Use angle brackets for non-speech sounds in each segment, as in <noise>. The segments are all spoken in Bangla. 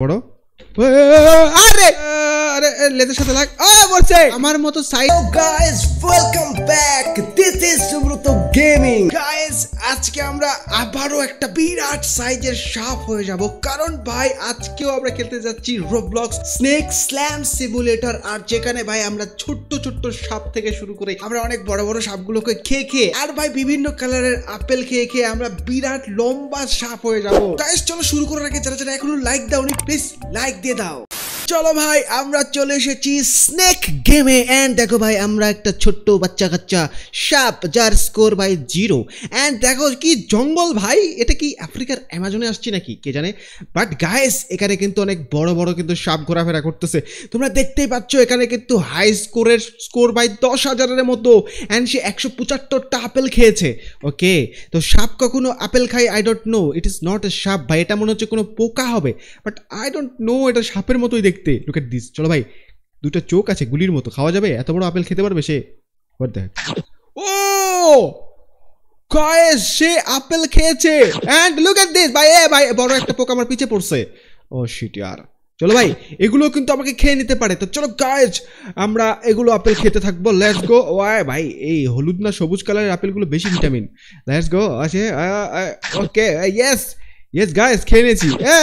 ¿Poro? ¡Eh, eh, eh, ¡Arre! আরে লেজের সাথে লাগ আ মরছে আমার মতো সাইড guys welcome back this is Subrata gaming guys আজকে আমরা আবারো একটা বিরাট সাইজের সাপ হয়ে যাব কারণ ভাই আজকেও আমরা খেলতে যাচ্ছি রোবলক্স স্নেক স্ল্যাম সিমুলেটর আর যেখানে ভাই আমরা ছোট্ট ছোট্ট সাপ থেকে শুরু করে আমরা অনেক বড় বড় সাপগুলোকে খেয়ে খেয়ে আর ভাই বিভিন্ন কালারের আপেল খেয়ে খেয়ে আমরা বিরাট লম্বা সাপ হয়ে যাব গাইস চলো শুরু করার আগে যারা যারা এখনো লাইক দাওনি প্লিজ লাইক দিয়ে দাও চলো ভাই আমরা চলে এসেছি স্নেক গেমে অ্যান্ড দেখো ভাই আমরা একটা ছোট্ট বাচ্চা কাচ্চা সাপ যার স্কোর ভাই জিরো অ্যান্ড দেখো কি জঙ্গল ভাই এটা কি আফ্রিকার অ্যামাজনে আসছে নাকি কে জানে বাট গায়েস এখানে কিন্তু অনেক বড় বড় কিন্তু সাপ ঘোরাফেরা করতেছে তোমরা দেখতেই পাচ্ছ এখানে কিন্তু হাই স্কোরের স্কোর ভাই দশ হাজারের মতো অ্যান্ড সে একশো পঁচাত্তরটা আপেল খেয়েছে ওকে তো সাপ কখনো আপেল খাই I don't know it is not a সাপ ভাই এটা মনে হচ্ছে কোনো পোকা হবে বাট আই ডোন্ট নো এটা সাপের মতোই দেখতে দেখতে লুক এট দিস চলো ভাই দুটো চোখ আছে গুলির মতো খাওয়া যাবে এত বড় আপেল খেতে পারবে সে হোয়াট দ্য ও সে আপেল খেয়েছে লুক এট দিস ভাই এ ভাই বড় একটা পোকা আমার পিছে পড়ছে ও শিট ইয়ার চলো ভাই এগুলো কিন্তু আমাকে খেয়ে নিতে পারে তো চলো গাছ আমরা এগুলো আপেল খেতে থাকবো লেটস গো ওয়াই ভাই এই হলুদ না সবুজ কালারের আপেলগুলো বেশি ভিটামিন লেটস গো আছে ওকে ইয়েস ইয়েস গাইস খেয়ে নিয়েছি এ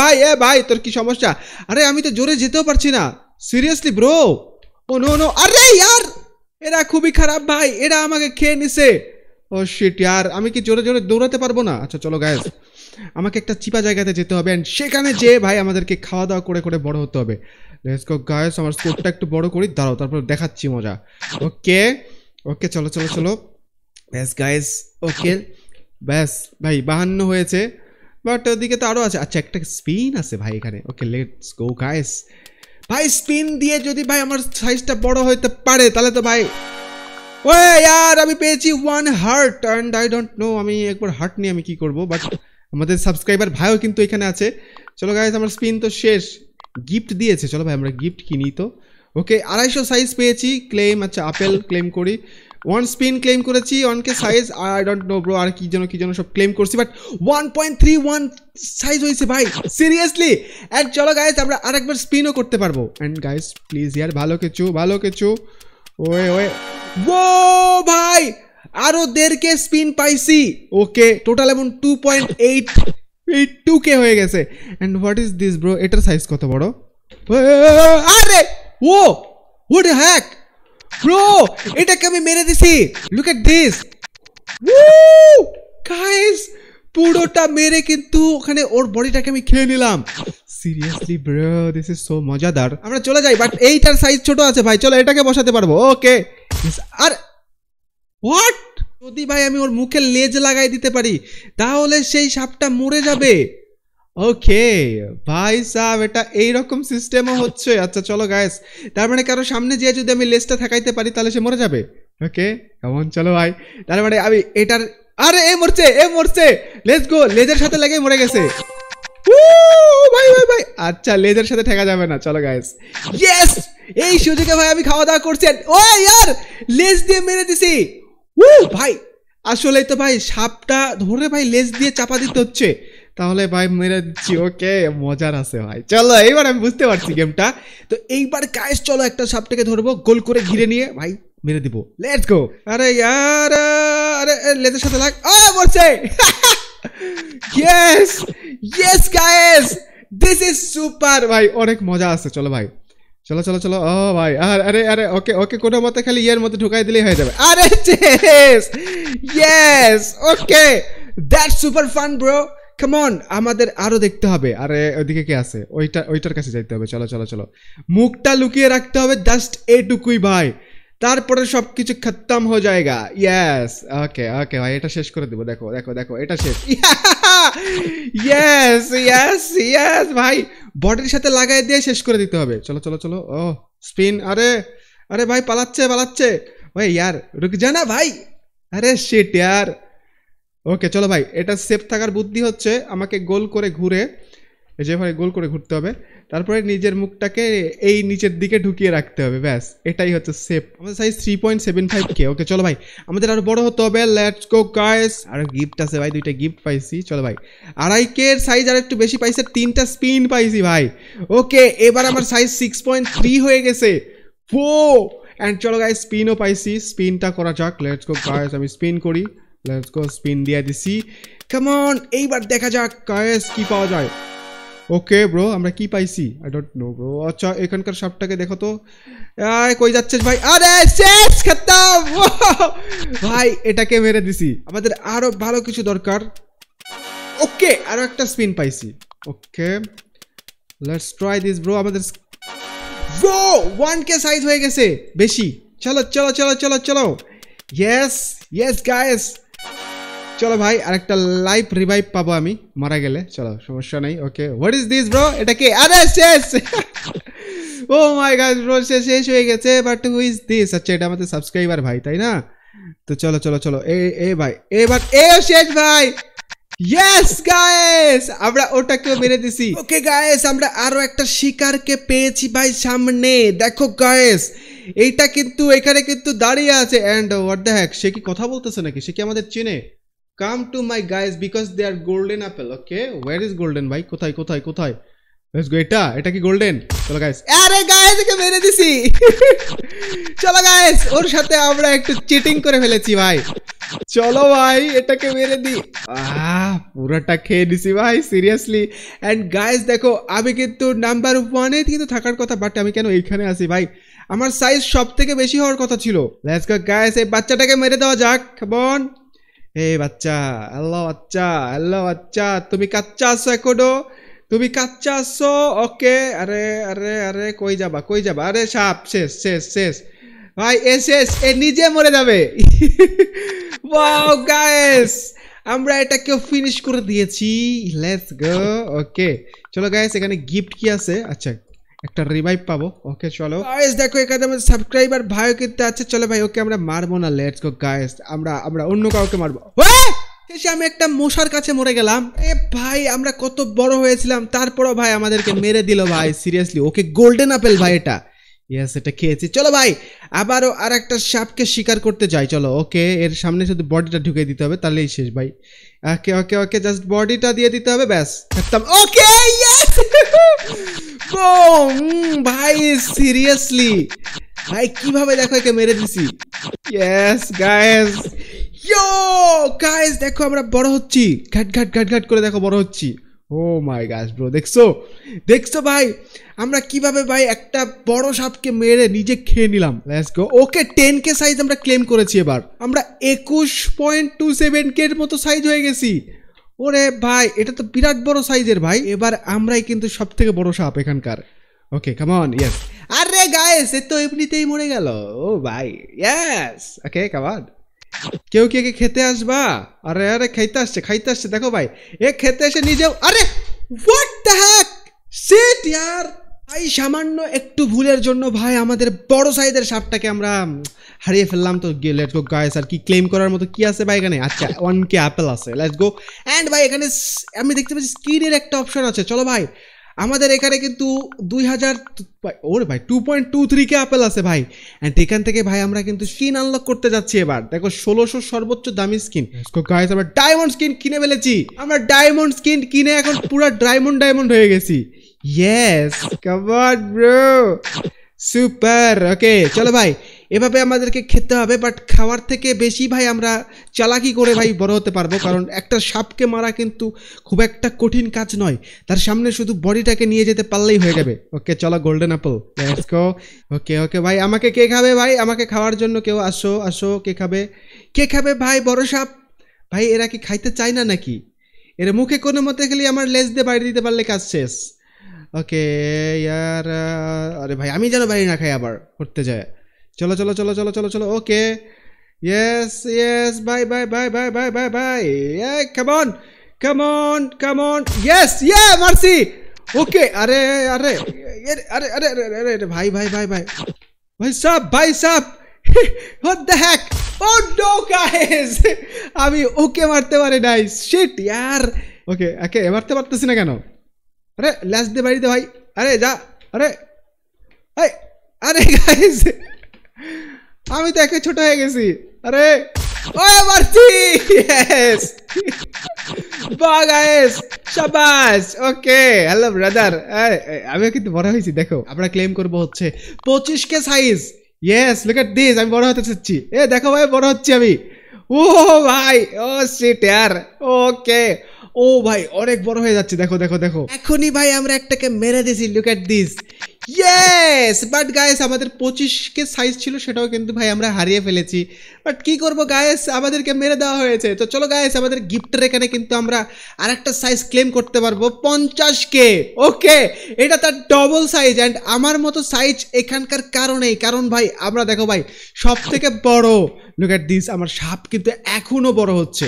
ভাই এ ভাই তোর কি সমস্যা আরে আমি তো জোরে যেতেও পারছি না seriously bro oh no no আরে ইয়ার এরা খুবই খারাপ ভাই এরা আমাকে খেয়ে নিছে ও শিট ইয়ার আমি কি জোরে জোরে দৌড়াতে পারবো না আচ্ছা চলো গাইস আমাকে একটা চিপা জায়গাতে যেতে হবে অ্যান্ড সেখানে যেয়ে ভাই আমাদেরকে খাওয়া দাওয়া করে করে বড় হতে হবে গো গায়েস আমার স্কোরটা একটু বড় করি দাঁড়াও তারপর দেখাচ্ছি মজা ওকে ওকে চলো চলো চলো ব্যাস গায়েস ওকে ব্যাস ভাই বাহান্ন হয়েছে বাট ওদিকে uh, তো আরও আছে আচ্ছা একটা স্পিন আছে ভাই এখানে ওকে লেটস গো গাইস ভাই স্পিন দিয়ে যদি ভাই আমার সাইজটা বড় হইতে পারে তাহলে তো ভাই ওয়ে ইয়ার আমি পেয়েছি one heart and I don't know আমি একবার হার্ট নিয়ে আমি কি করব বাট আমাদের সাবস্ক্রাইবার ভাইও কিন্তু এখানে আছে চলো গাইস আমার স্পিন তো শেষ গিফট দিয়েছে চলো ভাই আমরা গিফট কিনি তো ওকে আড়াইশো সাইজ পেয়েছি ক্লেম আচ্ছা আপেল ক্লেম করি ওয়ান স্পিন ক্লেম করেছি ওয়ানকে size I don't know bro আর কি যেন কি যেন সব ক্লেম করছি but one point three one size হয়েছে ভাই সিরিয়াসলি অ্যান্ড চলো গাইজ আমরা আর একবার স্পিনও করতে পারবো অ্যান্ড গাইজ প্লিজ ইয়ার ভালো কিছু ভালো কিছু ওয়ে ওয়ে ও ভাই আরও দেড়কে স্পিন পাইছি ওকে টোটাল এমন two point eight eight two K হয়ে গেছে and what is this bro এটার সাইজ কত বড় আরে ও হোয়াট হ্যাক ব্রো এটাকে আমি মেরে দিছি লুক এট দিস গাইস পুরোটা মেরে কিন্তু ওখানে ওর বডিটাকে আমি খেয়ে নিলাম seriously bro this is so মজাদার আমরা চলে যাই বাট এইটার সাইজ ছোট আছে ভাই চলো এটাকে বসাতে পারবো ওকে আর হোয়াট যদি ভাই আমি ওর মুখে লেজ লাগাই দিতে পারি তাহলে সেই সাপটা মরে যাবে ওকে ভাই সাহেব এটা এইরকম সিস্টেমও হচ্ছে আচ্ছা চলো গায়েস তার মানে কারো সামনে যেয়ে যদি আমি লেসটা ঠেকাইতে পারি তাহলে সে মরে যাবে ওকে কেমন চলো ভাই তার মানে আমি এটার আরে এ মরছে এ মরছে লেটস গো লেজের সাথে লেগে মরে গেছে ভাই ভাই ভাই আচ্ছা লেজের সাথে ঠেকা যাবে না চলো গায়েস ইয়েস এই সুযোগে ভাই আমি খাওয়া দাওয়া করছি ও ইয়ার লেজ দিয়ে মেরে দিছি উ ভাই আসলেই তো ভাই সাপটা ধরে ভাই লেজ দিয়ে চাপা দিতে হচ্ছে তাহলে ভাই মেরে দিচ্ছি ওকে মজার আছে ভাই চলো এইবার আমি বুঝতে পারছি গেমটা তো এইবার কায়েস চলো একটা সাপটাকে ধরবো গোল করে ঘিরে নিয়ে ভাই মেরে দিব লেটস গো আরে ইয়ার আরে লেজের সাথে লাগ ও মরছে yes yes guys this is super ভাই অনেক মজা আছে চলো ভাই চলো চলো চলো ও ভাই আর আরে আরে ওকে ওকে কোনো মতে খালি ইয়ের মধ্যে ঢুকাই দিলেই হয়ে যাবে আরে চেস yes okay that super fun bro কেমন আমাদের আরও দেখতে হবে আরে ওইদিকে কে আছে ওইটা ওইটার কাছে যাইতে হবে চলো চলো চলো মুখটা লুকিয়ে রাখতে হবে জাস্ট এটুকুই ভাই তারপরে সব কিছু খত্তাম হয়ে যায়গা ইয়াস ওকে ওকে ভাই এটা শেষ করে দেবো দেখো দেখো দেখো এটা শেষ ইয়াস ইয়াস ইয়াস ভাই বডির সাথে লাগাই দিয়ে শেষ করে দিতে হবে চলো চলো চলো ও স্পিন আরে আরে ভাই পালাচ্ছে পালাচ্ছে ভাই ইয়ার রুক জানা ভাই আরে শিট ইয়ার ওকে চলো ভাই এটা সেফ থাকার বুদ্ধি হচ্ছে আমাকে গোল করে ঘুরে যেভাবে গোল করে ঘুরতে হবে তারপরে নিজের মুখটাকে এই নিচের দিকে ঢুকিয়ে রাখতে হবে ব্যাস এটাই হচ্ছে সেফ আমাদের size three point seven five K okay চলো ভাই আমাদের আরও বড় হতে হবে লেটস গো গাইস আর গিফট আছে ভাই দুইটা গিফট পাইছি চলো ভাই আড়াই কের সাইজ আর একটু বেশি পাইছে তিনটা স্পিন পাইছি ভাই ওকে এবার আমার সাইজ সিক্স পয়েন্ট থ্রি হয়ে গেছে ফো অ্যান্ড চলো গাইস স্পিনও পাইছি স্পিনটা করা যাক লেটস গো গাইস আমি স্পিন করি লেটস গো স্পিন দিয়ে দিছি কামন এইবার দেখা যাক কায়েস কি পাওয়া যায় ওকে ব্রো আমরা কি পাইছি আই ডোন্ট নো ব্রো আচ্ছা এখানকার সাপটাকে দেখো তো আয় কই যাচ্ছিস ভাই আরে শেষ খতম <laughs> ভাই এটাকে মেরে দিছি আমাদের আরো ভালো কিছু দরকার ওকে আরো একটা স্পিন পাইছি okay let's try this bro আমাদের ব্রো ওয়ান কে সাইজ হয়ে গেছে বেশি চলো চলো চলো চলো চলো ইয়েস ইয়েস গাইস চলো ভাই আরেকটা লাইফ রিভাইভ পাবো আমি মারা গেলে চলো সমস্যা নেই okay what is this bro এটা কি আরে শেষ ও মাই গড ব্রো শেষ শেষ হয়ে গেছে বাট হু ইজ দিস আচ্ছা এটা আমাদের সাবস্ক্রাইবার ভাই তাই না তো চলো চলো চলো এ এ ভাই এবার এ শেষ ভাই ইয়েস গায়েস আমরা ওটাকেও মেরে দিছি ওকে গায়েস আমরা আরো একটা শিকারকে পেয়েছি ভাই সামনে দেখো গায়েস এইটা কিন্তু এখানে কিন্তু দাঁড়িয়ে আছে অ্যান্ড হোয়াট দ্য হ্যাক সে কি কথা বলতেছে নাকি সে কি আমাদের চেনে come to my guys because they are golden apple okay where is golden ভাই কোথায় কোথায় কোথায় লেটস গো এটা এটা কি গোল্ডেন চলো গাইস আরে গাইস একে মেরে দিছি চলো গাইস ওর সাথে আমরা একটু চিটিং করে ফেলেছি ভাই চলো ভাই এটাকে মেরে দি পুরোটা খেয়ে দিছি ভাই সিরিয়াসলি অ্যান্ড গাইস দেখো আমি কিন্তু নাম্বার ওয়ানে কিন্তু থাকার কথা বাট আমি কেন এইখানে আছি ভাই আমার সাইজ সব থেকে বেশি হওয়ার কথা ছিল লেটস গো গাইস এই বাচ্চাটাকে মেরে দেওয়া যাক বন হে বাচ্চা হ্যালো বাচ্চা হ্যালো বাচ্চা তুমি কাচ্চা আছো এখনো তুমি কাচ্চা আছো ওকে আরে আরে আরে কই যাবা কই যাবা আরে সাপ শেষ শেষ শেষ ভাই এ শেষ এ নিজে মরে যাবে ওয়াও <laughs> গায়েস আমরা এটাকে ফিনিশ করে দিয়েছি লেটস গো ওকে চলো গায়েস এখানে গিফট কি আছে আচ্ছা একটা রিভাইভ পাবো ওকে চলো গাইস দেখো এখানে আমাদের সাবস্ক্রাইবার ভাইও কিন্তু আছে চলো ভাই ওকে আমরা মারবো না লেটস গো গাইস আমরা আমরা অন্য কাউকে মারবো শেষে আমি একটা মশার কাছে মরে গেলাম এ ভাই আমরা কত বড় হয়েছিলাম তারপরও ভাই আমাদেরকে মেরে দিল ভাই সিরিয়াসলি ওকে গোল্ডেন আপেল ভাই এটা ইয়েস এটা খেয়েছি চলো ভাই আবারও আর একটা সাপকে শিকার করতে যাই চলো ওকে এর সামনে শুধু বডিটা ঢুকে দিতে হবে তাহলেই শেষ ভাই ওকে ওকে ওকে জাস্ট বডিটা দিয়ে দিতে হবে ব্যাস একদম ওকে ইয়েস <laughs> ভাই সিরিয়াসলি ভাই কিভাবে দেখো একে মেরে দিছি ইয়েস গায়েস ইয়ো গায়েস দেখো আমরা বড় হচ্ছি ঘাট ঘাট ঘাট ঘাট করে দেখো বড় হচ্ছি ও মাই গাছ ব্রো দেখছো দেখছো ভাই আমরা কিভাবে ভাই একটা বড় সাপকে মেরে নিজে খেয়ে নিলাম ওকে টেন কে সাইজ আমরা ক্লেম করেছি এবার আমরা একুশ পয়েন্ট টু সেভেন কের মতো সাইজ হয়ে গেছি ওরে ভাই এটা তো বিরাট বড় সাইজের ভাই এবার আমরাই কিন্তু সব থেকে বড় সাপ এখানকার ওকে কামন ইয়েস আরে গায়ে সে তো এমনিতেই মরে গেল ও ভাই ইয়েস ওকে কামন কেউ কে কে খেতে আসবা আরে আরে খাইতে আসছে খাইতে আসছে দেখো ভাই এ খেতে এসে নিজেও আরে হোয়াট দ্য হ্যাক সেট ইয়ার এই সামান্য একটু ভুলের জন্য ভাই আমাদের বড় সাইজের সাপটাকে আমরা হারিয়ে ফেললাম তো গে লেটস গো গাইস আর কি ক্লেম করার মতো কি আছে ভাই এখানে আচ্ছা ওয়ান কে অ্যাপেল আছে লেটস গো অ্যান্ড ভাই এখানে আমি দেখতে পাচ্ছি স্কিনের একটা অপশন আছে চলো ভাই আমাদের এখানে কিন্তু দুই হাজার ওরে ভাই two point two three K apple আছে ভাই অ্যান্ড এখান থেকে ভাই আমরা কিন্তু স্কিন আনলক করতে যাচ্ছি এবার দেখো ষোলোশো সর্বোচ্চ দামি স্কিন গাইস আমরা ডায়মন্ড স্কিন কিনে ফেলেছি আমরা ডায়মন্ড স্কিন কিনে এখন পুরো ডায়মন্ড ডায়মন্ড হয়ে গেছি ইয়েস কাবাড ব্রো সুপার ওকে চলো ভাই এভাবে আমাদেরকে খেতে হবে বাট খাওয়ার থেকে বেশি ভাই আমরা চালাকি করে ভাই বড় হতে পারবো কারণ একটা সাপকে মারা কিন্তু খুব একটা কঠিন কাজ নয় তার সামনে শুধু বডিটাকে নিয়ে যেতে পারলেই হয়ে যাবে ওকে চলো গোল্ডেন অ্যাপল ওকে ওকে ভাই আমাকে কে খাবে ভাই আমাকে খাওয়ার জন্য কেউ আসো আসো কে খাবে কে খাবে ভাই বড় সাপ ভাই এরা কি খাইতে চায় না নাকি এরা মুখে কোনো মতে খেলি আমার লেজ দিয়ে বাইরে দিতে পারলে কাজ শেষ ওকে ইয়ার আরে ভাই আমি যেন বাইরে না খাই আবার করতে যায় चलो चलो चलो चलो चलो चलो okay yes yes bye bye bye bye bye bye bye come on come on come on yes ये मर्सी ओके अरे अरे अरे अरे अरे अरे भाई भाई भाई भाई भाई साहब भाई साहब what the heck oh no guys अभी ओके मारते वाले नाइस शिट यार ओके ओके मारते একে মারতে পারতেছি না কেন আরে ল্যাস দে বাড়িতে ভাই আরে যা अरे अरे गाइस আমি তো একে ছোট হয়ে গেছি আরে ওয়ে মারছি ইয়েস বাহ গাইস শাবাশ ওকে হ্যালো ব্রাদার আমিও কিন্তু বড় হয়েছি দেখো আমরা ক্লেম করব হচ্ছে 25 K size yes look at this আমি বড় হতে চাচ্ছি এ দেখো ভাই বড় হচ্ছি আমি ও ভাই ও সিট ইয়ার ওকে ও ভাই অনেক বড় হয়ে যাচ্ছে দেখো দেখো দেখো এখনই ভাই আমরা একটাকে মেরে দিছি look at this yes but guys আমাদের পঁচিশকে সাইজ ছিল সেটাও কিন্তু ভাই আমরা হারিয়ে ফেলেছি বাট কি করব গায়েস আমাদেরকে মেরে দেওয়া হয়েছে তো চলো গায়েস আমাদের গিফটের এখানে কিন্তু আমরা আর একটা সাইজ ক্লেম করতে পারবো পঞ্চাশ কে ওকে এটা তার ডবল সাইজ অ্যান্ড আমার মতো সাইজ এখানকার কারণেই কারণ ভাই আমরা দেখো ভাই সব থেকে বড় লুক অ্যাট দিস আমার সাপ কিন্তু এখনও বড় হচ্ছে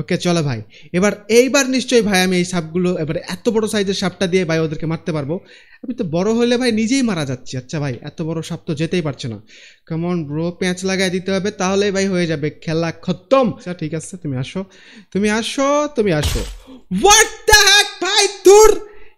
ওকে চলো ভাই এবার এইবার নিশ্চয়ই ভাই আমি এই সাপগুলো এবার এত বড় সাইজের সাপটা দিয়ে ভাই ওদেরকে মারতে পারবো আমি তো বড় হলে ভাই নিজেই মারা যাচ্ছি আচ্ছা ভাই এত বড় সাপ তো যেতেই পারছে না কেমন ব্রো প্যাঁচ লাগাই দিতে হবে তাহলেই ভাই হয়ে যাবে খেলা খতম আচ্ছা ঠিক আছে তুমি আসো তুমি আসো তুমি আসো হোয়াট দ্য হ্যাক ভাই দূর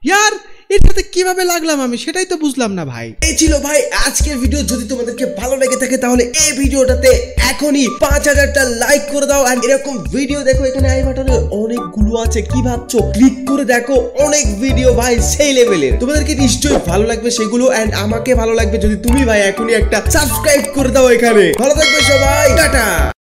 ইয়ার এটাতে কিভাবে লাগলাম আমি সেটাই তো বুঝলাম না ভাই এই ছিল ভাই আজকের ভিডিও যদি তোমাদেরকে ভালো লেগে থাকে তাহলে এই ভিডিওটাতে এখনই পাঁচ হাজারটা লাইক করে দাও আর এরকম ভিডিও দেখো এখানে আই বাটনে অনেকগুলো আছে কি ভাবছো ক্লিক করে দেখো অনেক ভিডিও ভাই সেই লেভেলের তোমাদেরকে নিশ্চয়ই ভালো লাগবে সেগুলো এন্ড আমাকে ভালো লাগবে যদি তুমি ভাই এখনই একটা সাবস্ক্রাইব করে দাও এখানে ভালো থাকবে সবাই টাটা